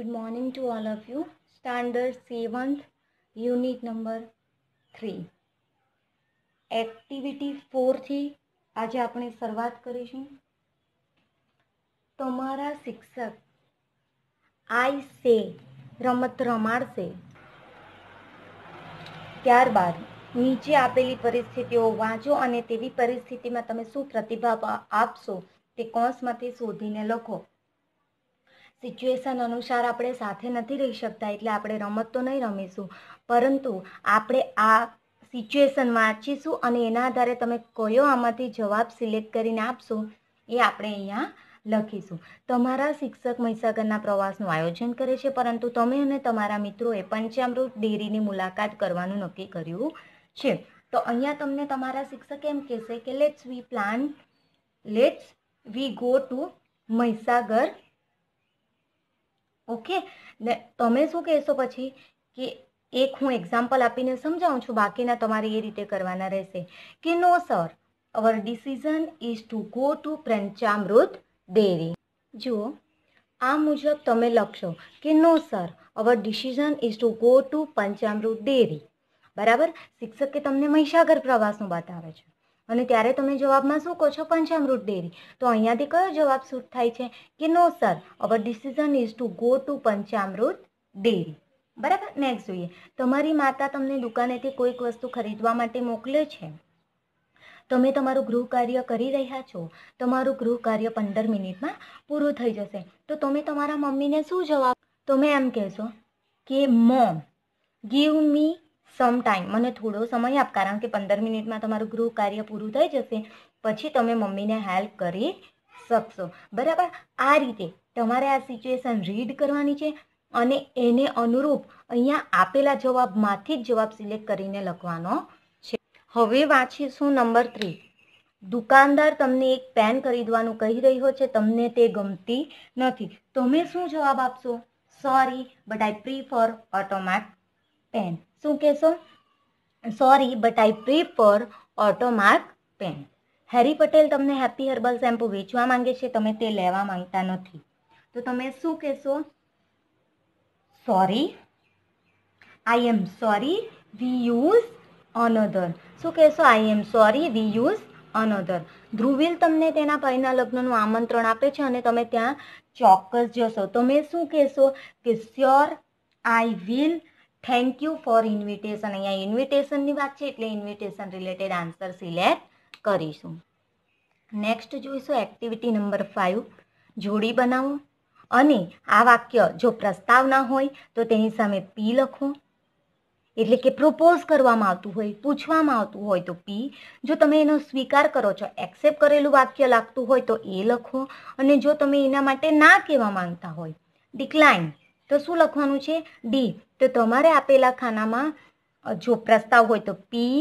good morning to all of you standard seventh unit number three activity ફોરથી આજે આપણે શરૂઆત કરીશું તમારા શિક્ષક આઈ સે રમત રમાડશે ત્યારબાદ નીચે આપેલી પરિસ્થિતિઓ વાંચો અને તેવી પરિસ્થિતિમાં તમે શું પ્રતિભાવ આપશો તે કોર્સમાંથી શોધીને લખો સિચ્યુએશન અનુસાર આપણે સાથે નથી રહી શકતા એટલે આપણે રમત તો નહીં રમીશું પરંતુ આપણે આ સિચ્યુએશન વાંચીશું અને એના આધારે તમે કયો આમાંથી જવાબ સિલેક્ટ કરીને આપશો એ આપણે અહીંયા લખીશું તમારા શિક્ષક મહીસાગરના પ્રવાસનું આયોજન કરે છે પરંતુ તમે અને તમારા મિત્રોએ પંચામૃત ડેરીની મુલાકાત કરવાનું નક્કી કર્યું છે તો અહીંયા તમને તમારા શિક્ષક એમ કહેશે કે let's we plan let's we go to Mahisagar okay ને તમે શું કહેશો પછી કે એક હું એક્ઝામ્પલ આપીને સમજાવું છું બાકીના તમારે એ રીતે કરવાના રહેશે કે no sir our decision is to go to Panchamrut dairy જુઓ આ મુજબ તમે લખશો કે no sir our decision is to go to Panchamrut dairy બરાબર શિક્ષકે તમને મહીસાગર પ્રવાસનું બતાવે છે અને ત્યારે તમે જવાબમાં શું કહો છો પંચામૃત ડેરી તો અહીંયાથી કયો જવાબ શૂટ થાય છે કે no sir our decision is to go to Panchamrut dairy બરાબર નેક્સ્ટ જોઈએ તમારી માતા તમને દુકાનેથી કોઈક વસ્તુ ખરીદવા માટે મોકલે છે તમે તમારું ગૃહ કાર્ય કરી રહ્યા છો તમારું ગૃહ કાર્ય પંદર મિનિટમાં પૂરું થઈ જશે તો તમે તમારા મમ્મીને શું જવાબ તમે એમ કહેશો કે mom give me some time મને થોડો સમય આપ કારણ કે પંદર મિનિટમાં તમારું ગૃહ કાર્ય પૂરું થઈ જશે પછી તમે મમ્મીને હેલ્પ કરી શકશો બરાબર આ રીતે તમારે આ સિચ્યુએશન રીડ કરવાની છે અને એને અનુરૂપ અહીંયા આપેલા જવાબમાંથી જ જવાબ સિલેક્ટ કરીને લખવાનો છે હવે વાંચીશું નંબર થ્રી દુકાનદાર તમને એક પેન ખરીદવાનું કહી રહ્યો છે તમને તે ગમતી નથી તમે શું જવાબ આપશો sorry but I prefer automatic pen શું કહેશો sorry but I prefer automatic pen Harry Patel તમને હેપી હર્બલ શેમ્પૂ વેચવા માંગે છે તમે તે લેવા માંગતા નથી તો તમે શું કહેશો sorry I am sorry we use another શું કહેશો I am sorry we use another Dhruvil તમને તેના ભાઈના લગ્નનું આમંત્રણ આપે છે અને તમે ત્યાં ચોક્કસ જશો તમે શું કહેશો કે sure I will thank you for invitation અહીંયા ઇન્વિટેશનની વાત છે એટલે ઇન્વિટેશન રિલેટેડ આન્સર સિલેક્ટ કરીશું નેક્સ્ટ જોઈશું એક્ટિવિટી નંબર ફાઇવ જોડી બનાવો અને આ વાક્ય જો પ્રસ્તાવના હોય તો તેની સામે પી લખો એટલે કે પ્રપોઝ કરવામાં આવતું હોય પૂછવામાં આવતું હોય તો પી જો તમે એનો સ્વીકાર કરો છો એક્સેપ્ટ કરેલું વાક્ય લાગતું હોય તો એ લખો અને જો તમે એના માટે ના કહેવા માંગતા હોય ડિક્લાઇન તો શું લખવાનું છે ડી તો તમારે આપેલા ખાનામાં જો પ્રસ્તાવ હોય તો પી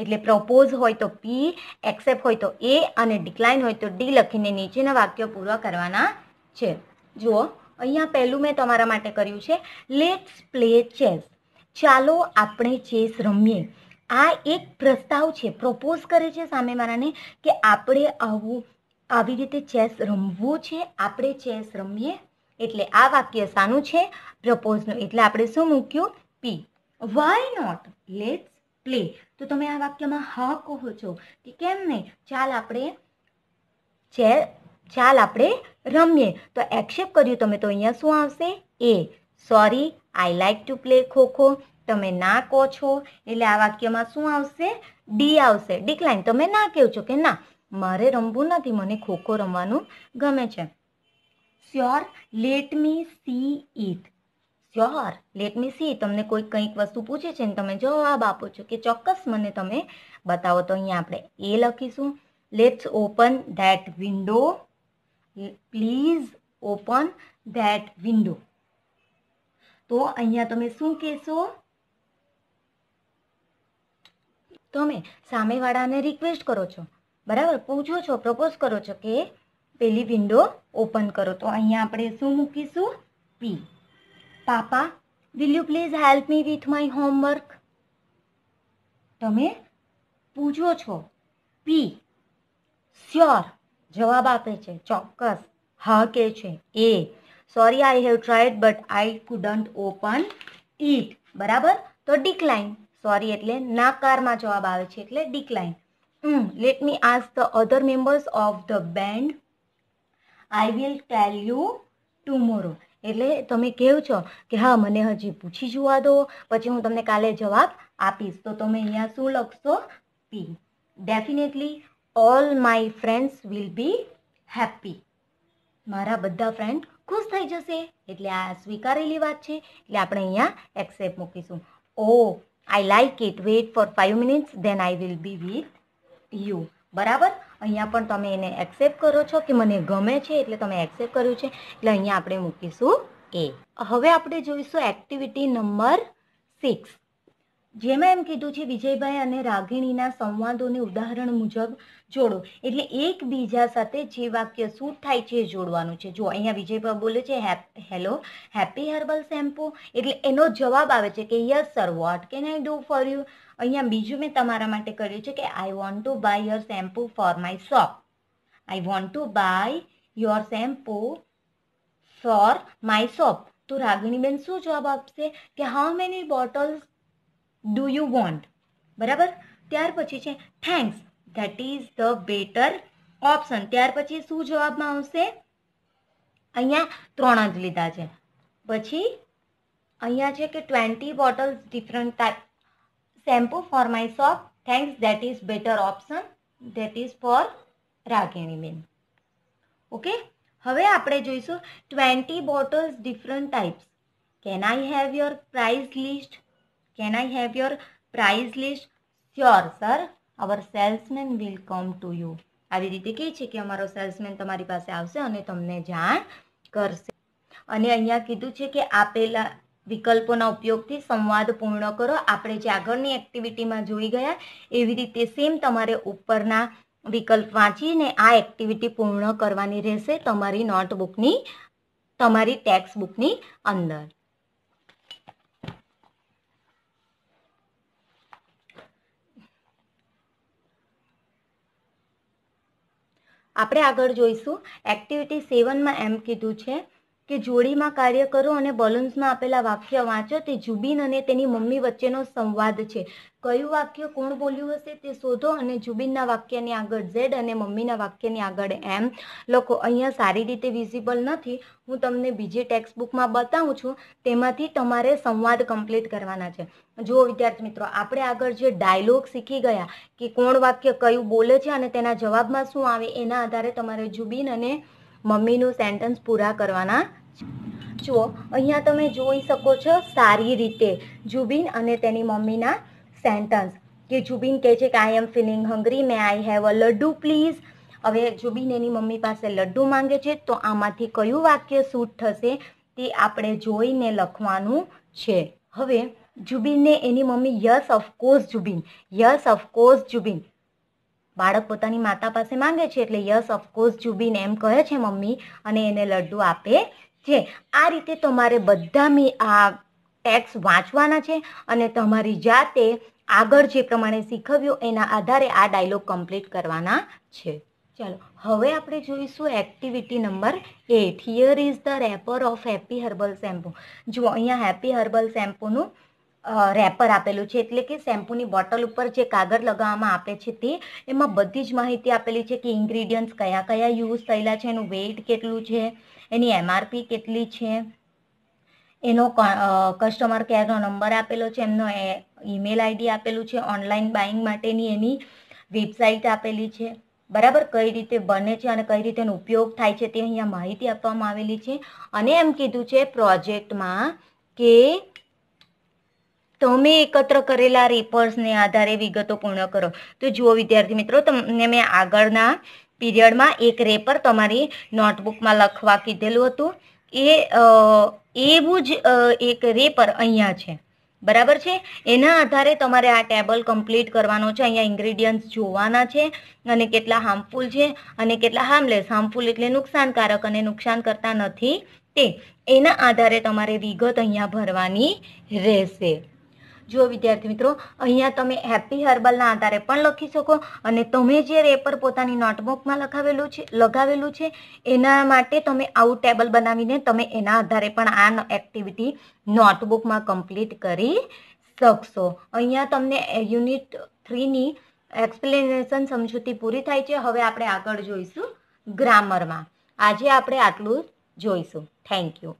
એટલે પ્રપોઝ હોય તો પી એક્સેપ્ટ હોય તો એ અને ડિક્લાઇન હોય તો ડી લખીને નીચેના વાક્યો પૂરા કરવાના છે જુઓ અહીંયા પહેલું મેં તમારા માટે કર્યું છે લેટ્સ પ્લે ચેસ ચાલો આપણે ચેસ રમીએ આ એક પ્રસ્તાવ છે પ્રપોઝ કરે છે સામેવાળાને કે આપણે આવું આવી રીતે ચેસ રમવું છે આપણે ચેસ રમીએ એટલે આ વાક્ય શાનું છે પ્રપોઝનું એટલે આપણે શું મૂક્યું P why not let's play તો તમે આ વાક્યમાં હા કહો છો કે કેમ નહીં ચાલ આપણે ચેર ચાલ આપણે રમીએ તો એક્સેપ્ટ કર્યું તમે તો અહીંયા શું આવશે એ sorry I like to play khokho તમે ના કહો છો એટલે આ વાક્યમાં શું આવશે ડી આવશે ડિક્લાઇન તમે ના કહો છો કે ના મારે રમવું નથી મને ખોખો રમવાનું ગમે છે sure let me see it sure let me see તમને કોઈ કંઈક વસ્તુ પૂછે છે ને તમે જવાબ આપો છો કે ચોક્કસ મને તમે બતાવો તો અહીંયા આપણે એ લખીશું let's open that window please open that window તો અહીંયા તમે શું કહેશો તમે સામેવાળાને રિક્વેસ્ટ કરો છો બરાબર પૂછો છો પ્રપોઝ કરો છો કે પહેલી વિન્ડો ઓપન કરો તો અહીંયા આપણે શું મૂકીશું P papa will you please help me with my homework તમે પૂછો છો પી સ્યોર જવાબ આપે છે ચોક્કસ હા કે છે એ sorry I have tried but I couldn't open it બરાબર તો ડિક્લાઇન સોરી એટલે નાકારમાં જવાબ આવે છે એટલે decline let me ask the other members of the band I will tell you tomorrow એટલે તમે કહેવ છો કે હા મને હજી પૂછી જોવા દો પછી હું તમને કાલે જવાબ આપીશ તો તમે અહીંયા શું લખશો P definitely all my friends will be happy મારા બધા ફ્રેન્ડ ખુશ થઈ જશે એટલે આ સ્વીકારેલી વાત છે એટલે આપણે અહીંયા એક્સેપ્ટ મૂકીશું oh I like it wait for five minutes then I will be with you બરાબર અહીંયા પણ તમે એને એક્સેપ્ટ કરો છો કે મને ગમે છે એટલે તમે એક્સેપ્ટ કર્યું છે એટલે અહીંયા આપણે મૂકીશું એ હવે આપણે જોઈશું એક્ટિવિટી નંબર સિક્સ જેમાં એમ કીધું છે વિજયભાઈ અને રાગિણીના સંવાદોને ઉદાહરણ મુજબ જોડો એટલે એકબીજા સાથે જે વાક્ય સૂટ થાય છે એ જોડવાનું છે જો અહીંયા વિજયભાઈ બોલે છે હેલો હેપી હર્બલ શેમ્પૂ એટલે એનો જવાબ આવે છે કે yes sir what can I do for you અહીંયા બીજું મેં તમારા માટે કર્યું છે કે I want to buy your shampoo for my shop I want to buy your shampoo for my shop તો રાગણીબેન શું જવાબ આપશે કે how many bottles do you want બરાબર ત્યાર પછી છે thanks that is the better option ત્યાર પછી શું જવાબમાં આવશે અહીંયા ત્રણ જ લીધા છે પછી અહીંયા છે કે twenty bottles different type shampoo for my shop thanks that is better option that is for Ragini ben okay હવે આપણે જોઈશું twenty bottles different types can I have your price list can I have your price list sure sir our salesman will come to you આવી રીતે કહે છે કે અમારો salesman તમારી પાસે આવશે અને તમને જાણ કરશે અને અહીંયા કીધું છે કે આપેલા વિકલ્પોના ઉપયોગથી સંવાદ પૂર્ણ કરો આપણે જે આગળની એક્ટિવિટીમાં જોઈ ગયા એવી રીતે સેમ તમારે ઉપરના વિકલ્પ વાંચીને આ એક્ટિવિટી પૂર્ણ કરવાની રહેશે તમારી નોટબુકની તમારી ટેક્સ્ટ બુકની અંદર આપણે આગળ જોઈશું એક્ટિવિટી સેવનમાં એમ કીધું છે કે જોડીમાં કાર્ય કરો અને બલૂન્સમાં આપેલા વાક્ય વાંચો તે જુબીન અને તેની મમ્મી વચ્ચેનો સંવાદ છે કયું વાક્ય કોણ બોલ્યું હશે તે શોધો અને જુબીનના વાક્યની આગળ ઝેડ અને મમ્મીના વાક્યની આગળ એમ લખો અહીંયા સારી રીતે વિઝિબલ નથી હું તમને બીજી ટેક્સ્ટ બુકમાં બતાવું છું તેમાંથી તમારે સંવાદ કમ્પ્લીટ કરવાના છે જુઓ વિદ્યાર્થી મિત્રો આપણે આગળ જે ડાયલોગ શીખી ગયા કે કોણ વાક્ય કયું બોલે છે અને તેના જવાબમાં શું આવે એના આધારે તમારે જુબીન અને મમ્મીનું સેન્ટન્સ પૂરા કરવાના જુઓ અહીંયા તમે જોઈ શકો છો સારી રીતે જુબિન અને તેની મમ્મીના સેન્ટન્સ કે જુબિન કહે છે કે આઈ એમ feeling hungry may I have a laddu please હવે જુબિન એની મમ્મી પાસે લડ્ડુ માંગે છે તો આમાંથી કયું વાક્ય સૂટ થશે તે આપણે જોઈને લખવાનું છે હવે જુબિનને એની મમ્મી yes of course Jubin yes of course Jubin બાળક પોતાની માતા પાસે માંગે છે એટલે યસ ઓફકોર્સ જુબિન એમ કહે છે મમ્મી અને એને લડ્ડુ આપે છે આ રીતે તમારે બધા આ ટેક્સ વાંચવાના છે અને તમારી જાતે આગળ જે પ્રમાણે શીખવ્યું એના આધારે આ ડાયલોગ કમ્પ્લીટ કરવાના છે ચાલો હવે આપણે જોઈશું activity number eight here is the wrapper of happy herbal shampoo જુઓ અહીંયા હેપી હર્બલ શેમ્પૂનું રેપર આપેલું છે એટલે કે શેમ્પૂની બોટલ ઉપર જે કાગળ લગાવવામાં આપે છે તે એમાં બધી જ માહિતી આપેલી છે કે ઇન્ગ્રીડિયન્ટ્સ કયા કયા યુઝ થયેલા છે એનું વેઇટ કેટલું છે એની એમઆરપી કેટલી છે એનો કસ્ટમર કેરનો નંબર આપેલો છે એમનો ઈમેલ આઈડી આપેલું છે ઓનલાઈન બાઇંગ માટેની એની વેબસાઇટ આપેલી છે બરાબર કઈ રીતે બને છે અને કઈ રીતેનો ઉપયોગ થાય છે તે અહીંયા માહિતી આપવામાં આવેલી છે અને એમ કીધું છે પ્રોજેક્ટમાં કે તમે એકત્ર કરેલા રેપર્સને આધારે વિગતો પૂર્ણ કરો તો જુઓ વિદ્યાર્થી મિત્રો તમને મેં આગળના પીરિયડમાં એક રેપર તમારી નોટબુકમાં લખવા કીધેલું હતું એ એવું જ એક રેપર અહીંયા છે બરાબર છે એના આધારે તમારે આ ટેબલ કમ્પ્લીટ કરવાનો છે અહીંયા ઇન્ગ્રીડિયન્ટ્સ જોવાના છે અને કેટલા હાર્મફુલ છે અને કેટલા હાર્મલેસ હાર્મફુલ એટલે નુકસાનકારક અને નુકસાન કરતા નથી તે એના આધારે તમારે વિગત અહીંયા ભરવાની રહેશે જો વિદ્યાર્થી મિત્રો અહીંયા તમે હેપી હર્બલના આધારે પણ લખી શકો અને તમે જે રેપર પોતાની નોટબુકમાં લખાવેલું છે લગાવેલું છે એના માટે તમે આવું ટેબલ બનાવીને તમે એના આધારે પણ આ એક્ટિવિટી નોટબુકમાં કમ્પ્લીટ કરી શકશો અહીંયા તમને યુનિટ થ્રીની એક્સપ્લેનેશન સમજૂતી પૂરી થાય છે હવે આપણે આગળ જોઈશું ગ્રામરમાં આજે આપણે આટલું જોઈશું થેન્ક યુ